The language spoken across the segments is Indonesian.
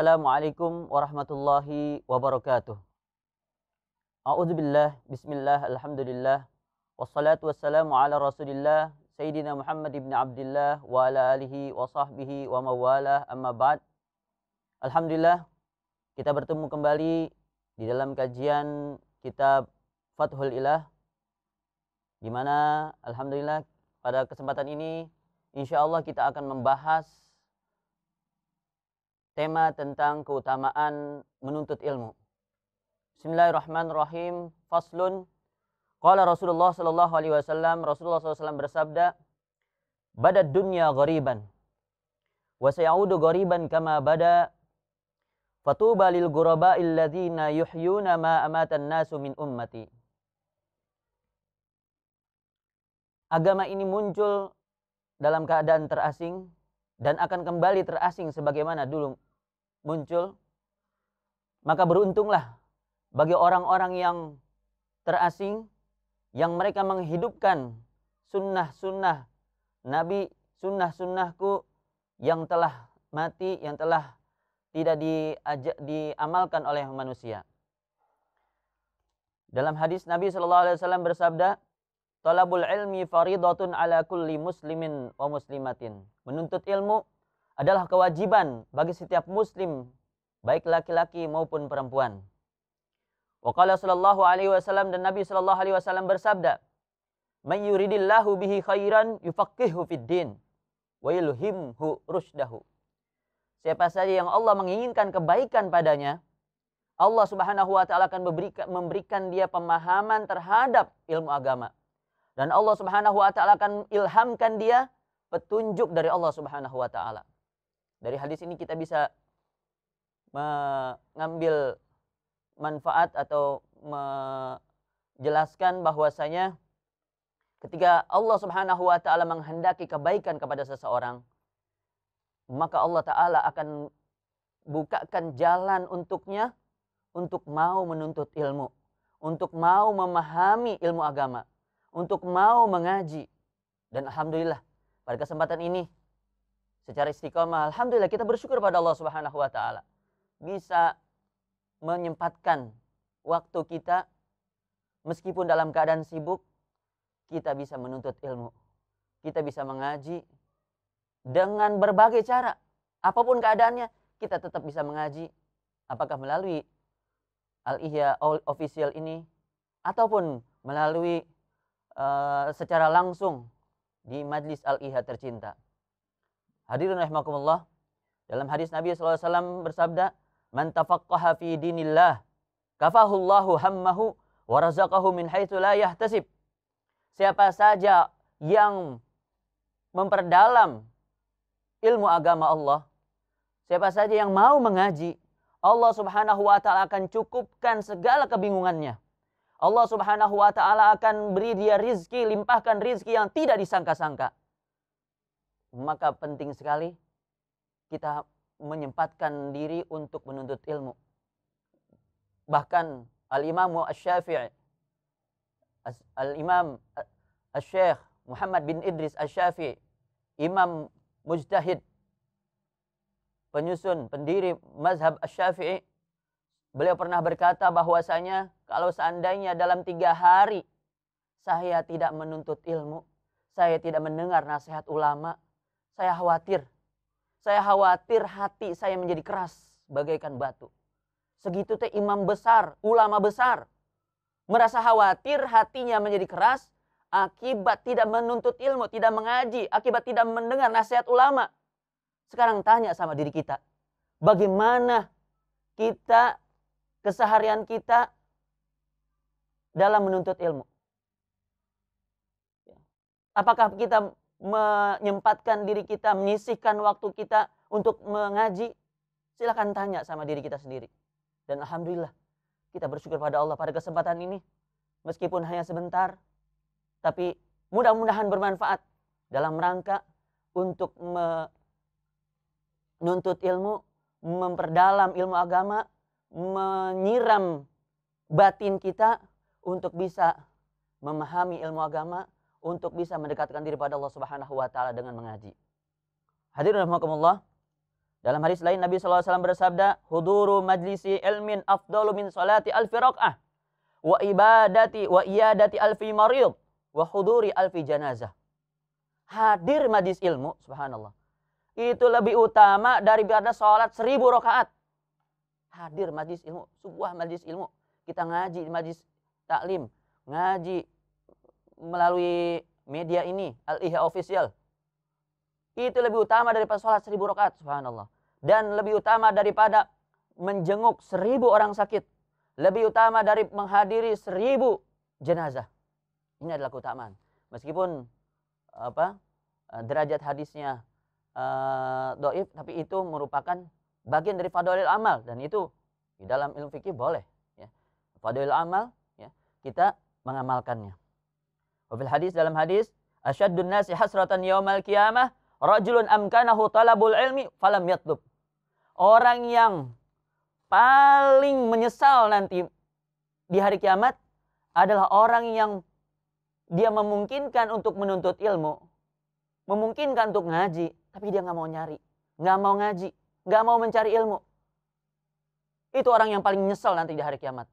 Assalamualaikum warahmatullahi wabarakatuh. A'udzu billah, bismillah, alhamdulillah. Wassalatu wassalamu ala Rasulillah Sayyidina Muhammad ibn Abdullah wa ala alihi wa sahbihi wa mawala amma ba'd. Alhamdulillah kita bertemu kembali di dalam kajian kitab Fathul Ilah di mana alhamdulillah pada kesempatan ini insya Allah kita akan membahas tema tentang keutamaan menuntut ilmu. Bismillahirrahmanirrahim. Faslun. Qala Rasulullah sallallahu alaihi wasallam, Rasulullah SAW bersabda, "Bada dunya ghariban wa sayaudu ghariban kama bada fatuba lil ghuraba alladziina yuhyuna ma amatan nasu min ummati." Agama ini muncul dalam keadaan terasing, dan akan kembali terasing sebagaimana dulu muncul maka beruntunglah bagi orang-orang yang terasing yang mereka menghidupkan sunnah-sunnah Nabi sunnah-sunnahku yang telah mati yang telah tidak diajak, diamalkan oleh manusia. Dalam hadis Nabi Shallallahu Alaihi Wasallam bersabda, Talabul ilmi faridatun ala kulli muslimin wa muslimatin. Menuntut ilmu adalah kewajiban bagi setiap muslim, baik laki-laki maupun perempuan. Wa qala sallallahu alaihi wasallam dan Nabi sallallahu alaihi wasallam bersabda, "Man yuridillahu bihi khairan yufaqihhu fid din wa yulhimhu rusydahu." Siapa saja yang Allah menginginkan kebaikan padanya, Allah Subhanahu wa taala akan memberikan dia pemahaman terhadap ilmu agama dan Allah Subhanahu wa taala akan ilhamkan dia petunjuk dari Allah Subhanahu wa taala. Dari hadis ini kita bisa mengambil manfaat atau menjelaskan bahwasanya ketika Allah Subhanahu wa taala menghendaki kebaikan kepada seseorang, maka Allah taala akan bukakan jalan untuknya untuk mau menuntut ilmu, untuk mau memahami ilmu agama untuk mau mengaji. Dan alhamdulillah pada kesempatan ini secara istiqomah alhamdulillah kita bersyukur pada Allah Subhanahu wa taala bisa menyempatkan waktu kita meskipun dalam keadaan sibuk kita bisa menuntut ilmu. Kita bisa mengaji dengan berbagai cara. Apapun keadaannya kita tetap bisa mengaji apakah melalui Al-Ihya Official ini ataupun melalui Eh, secara langsung di Majlis Al-Iha tercinta. Hadirin rahimakumullah, dalam hadis Nabi SAW bersabda, "Man tafaqqaha fi dinillah, kafahullahu hammahu wa razaqahu min haitsu la yahtasib." Siapa saja yang memperdalam ilmu agama Allah, siapa saja yang mau mengaji, Allah Subhanahu wa taala akan cukupkan segala kebingungannya Allah Subhanahu wa taala akan beri dia rizki, limpahkan rizki yang tidak disangka-sangka. Maka penting sekali kita menyempatkan diri untuk menuntut ilmu. Bahkan Al-Imam Asy-Syafi'i Al-Imam Asy-Syaikh Muhammad bin Idris Asy-Syafi'i, imam mujtahid penyusun pendiri mazhab Asy-Syafi'i Beliau pernah berkata bahwasanya kalau seandainya dalam tiga hari saya tidak menuntut ilmu, saya tidak mendengar nasihat ulama, saya khawatir. Saya khawatir hati saya menjadi keras bagaikan batu. Segitu teh imam besar, ulama besar. Merasa khawatir hatinya menjadi keras akibat tidak menuntut ilmu, tidak mengaji, akibat tidak mendengar nasihat ulama. Sekarang tanya sama diri kita, bagaimana kita keseharian kita dalam menuntut ilmu. Ya. Apakah kita menyempatkan diri kita, menyisihkan waktu kita untuk mengaji? Silahkan tanya sama diri kita sendiri. Dan Alhamdulillah, kita bersyukur pada Allah pada kesempatan ini. Meskipun hanya sebentar, tapi mudah-mudahan bermanfaat dalam rangka untuk menuntut ilmu, memperdalam ilmu agama, menyiram batin kita untuk bisa memahami ilmu agama, untuk bisa mendekatkan diri pada Allah Subhanahu wa taala dengan mengaji. Hadirin rahimakumullah, dalam hadis lain Nabi SAW bersabda, "Huduru majlisi ilmin afdalu min salati alfi raq'ah wa ibadati wa iyadati alfi marid wa huduri alfi janazah." Hadir majlis ilmu, subhanallah. Itu lebih utama daripada salat seribu rakaat hadir majlis ilmu, sebuah majlis ilmu. Kita ngaji di majlis taklim, ngaji melalui media ini, Al-Ihya Official. Itu lebih utama daripada sholat seribu rakaat, subhanallah. Dan lebih utama daripada menjenguk seribu orang sakit. Lebih utama dari menghadiri seribu jenazah. Ini adalah keutamaan. Meskipun apa eh, derajat hadisnya uh, doif, tapi itu merupakan bagian dari fadolil amal dan itu di dalam ilmu fikih boleh ya. Fadolil amal ya, kita mengamalkannya. Wabil hadis dalam hadis asyaddun nasi hasratan yaumal qiyamah rajulun amkanahu talabul ilmi falam yatlub. Orang yang paling menyesal nanti di hari kiamat adalah orang yang dia memungkinkan untuk menuntut ilmu, memungkinkan untuk ngaji, tapi dia nggak mau nyari, nggak mau ngaji nggak mau mencari ilmu. Itu orang yang paling nyesel nanti di hari kiamat.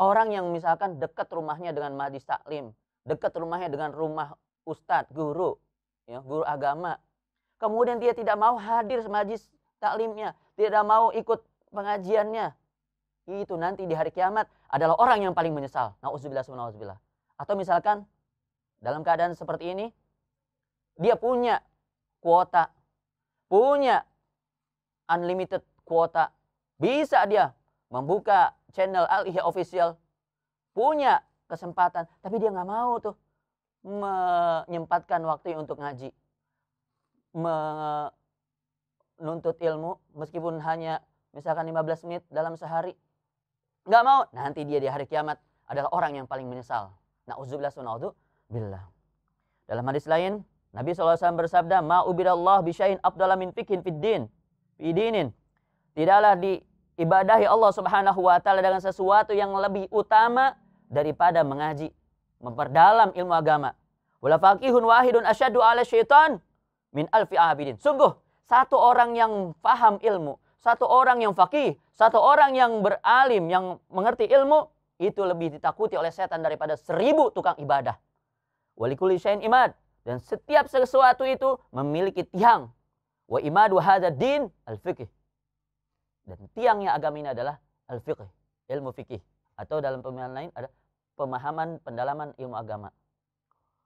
Orang yang misalkan dekat rumahnya dengan majlis taklim, dekat rumahnya dengan rumah ustadz, guru, ya, guru agama. Kemudian dia tidak mau hadir majlis taklimnya, tidak mau ikut pengajiannya. Itu nanti di hari kiamat adalah orang yang paling menyesal. Nauzubillah subhanahu Atau misalkan dalam keadaan seperti ini, dia punya kuota punya unlimited kuota. Bisa dia membuka channel Al-Ihya Official. Punya kesempatan. Tapi dia nggak mau tuh menyempatkan waktu untuk ngaji. Menuntut ilmu meskipun hanya misalkan 15 menit dalam sehari. Nggak mau. Nanti dia di hari kiamat adalah orang yang paling menyesal. Nah, uzublah sunaudu billah. Dalam hadis lain, Nabi SAW bersabda, Ma'ubidallah ubidallah bisyain abdallah min fikin fiddin. Fidinin. Tidaklah diibadahi Allah subhanahu wa ta'ala dengan sesuatu yang lebih utama daripada mengaji. Memperdalam ilmu agama. Wala faqihun wahidun asyadu ala syaitan min alfi abidin. Sungguh, satu orang yang faham ilmu, satu orang yang faqih, satu orang yang beralim, yang mengerti ilmu, itu lebih ditakuti oleh setan daripada seribu tukang ibadah. Walikuli syain imad dan setiap sesuatu itu memiliki tiang. Wa imadu hadza din al-fiqh. Dan tiangnya agama ini adalah al-fiqh, ilmu fikih. Atau dalam pemahaman lain ada pemahaman pendalaman ilmu agama.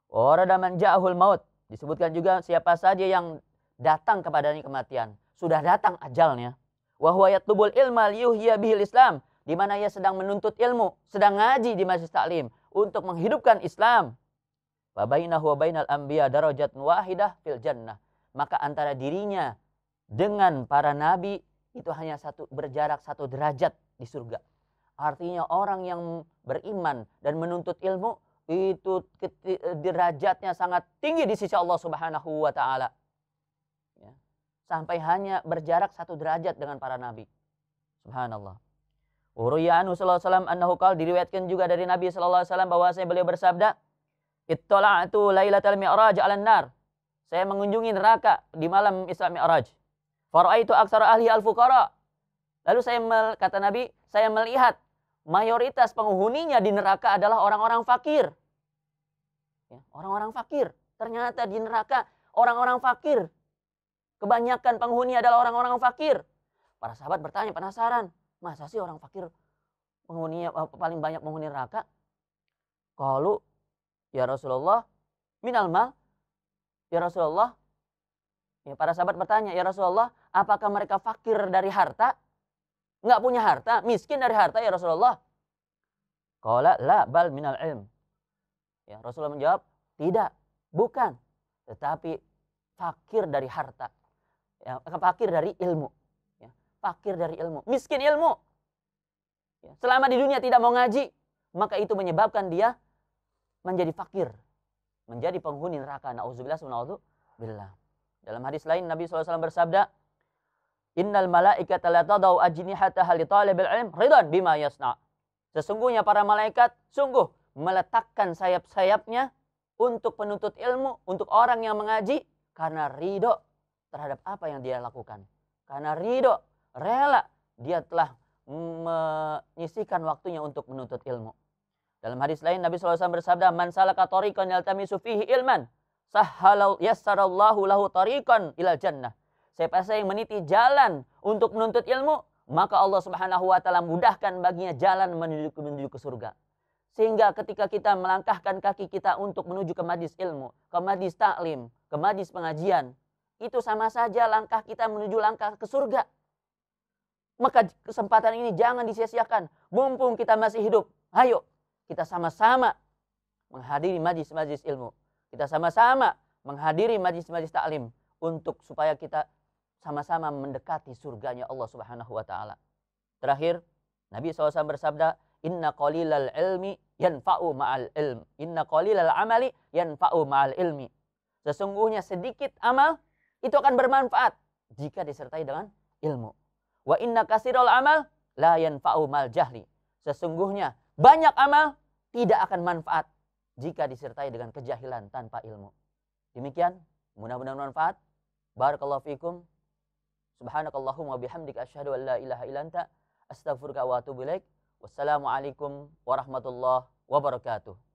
Waradaman jahul maut. Disebutkan juga siapa saja yang datang kepadanya kematian. Sudah datang ajalnya. huwa tubul ilma liyuhya bihil Islam. Di mana ia sedang menuntut ilmu, sedang ngaji di masjid taklim untuk menghidupkan Islam. Wabainahu wabainal anbiya darajat wahidah fil jannah. Maka antara dirinya dengan para nabi itu hanya satu berjarak satu derajat di surga. Artinya orang yang beriman dan menuntut ilmu itu eh, derajatnya sangat tinggi di sisi Allah Subhanahu wa taala. Ya. Sampai hanya berjarak satu derajat dengan para nabi. Subhanallah. Uruya anhu sallallahu alaihi wasallam annahu qala diriwayatkan juga dari Nabi sallallahu alaihi wasallam bahwasanya beliau bersabda, Ittala'tu lailatal mi'raj 'alan nar. Saya mengunjungi neraka di malam Isra Mi'raj. Faraitu aksara ahli al-fuqara. Lalu saya kata Nabi, saya melihat mayoritas penghuninya di neraka adalah orang-orang fakir. Ya, orang-orang fakir. Ternyata di neraka orang-orang fakir. Kebanyakan penghuni adalah orang-orang fakir. Para sahabat bertanya penasaran, masa sih orang fakir penghuninya paling banyak penghuni neraka? Kalau Ya Rasulullah, minal mal? Ya Rasulullah, ya para sahabat bertanya, ya Rasulullah, apakah mereka fakir dari harta? Nggak punya harta, miskin dari harta ya Rasulullah? Kala la bal minal ilm. Ya, Rasulullah menjawab, tidak, bukan. Tetapi fakir dari harta. Ya, fakir dari ilmu. Ya, fakir dari ilmu. Miskin ilmu. Ya, selama di dunia tidak mau ngaji, maka itu menyebabkan dia menjadi fakir, menjadi penghuni neraka. Nauzubillah billah. Dalam hadis lain Nabi SAW bersabda, Innal malaikata la tadau ajnihata hal talibil ilm ridan bima yasna. Sesungguhnya para malaikat sungguh meletakkan sayap-sayapnya untuk penuntut ilmu, untuk orang yang mengaji karena ridho terhadap apa yang dia lakukan. Karena ridho, rela dia telah menyisihkan waktunya untuk menuntut ilmu. Dalam hadis lain Nabi SAW bersabda, "Man salaka tariqan yaltamisu fihi ilman, sahhalau yassarallahu lahu tariqan ilal jannah." Siapa saja yang meniti jalan untuk menuntut ilmu, maka Allah Subhanahu wa taala mudahkan baginya jalan menuju ke, menuju ke surga. Sehingga ketika kita melangkahkan kaki kita untuk menuju ke majlis ilmu, ke majlis taklim, ke majlis pengajian, itu sama saja langkah kita menuju langkah ke surga. Maka kesempatan ini jangan disia-siakan. Mumpung kita masih hidup, ayo kita sama-sama menghadiri majlis-majlis ilmu. Kita sama-sama menghadiri majlis-majlis taklim untuk supaya kita sama-sama mendekati surganya Allah Subhanahu wa taala. Terakhir, Nabi SAW bersabda, "Inna qalilal ilmi yanfa'u ma'al ilm. Inna qalilal amali yanfa'u ma'al ilmi." Sesungguhnya sedikit amal itu akan bermanfaat jika disertai dengan ilmu. Wa inna kasirul amal la yanfa'u ma'al jahli. Sesungguhnya banyak amal tidak akan manfaat jika disertai dengan kejahilan tanpa ilmu. Demikian, mudah-mudahan manfaat. Barakallahu fikum. Subhanakallahumma bihamdika asyhadu an la ilaha illa anta astaghfiruka wa atubu ilaik. Wassalamualaikum warahmatullahi wabarakatuh.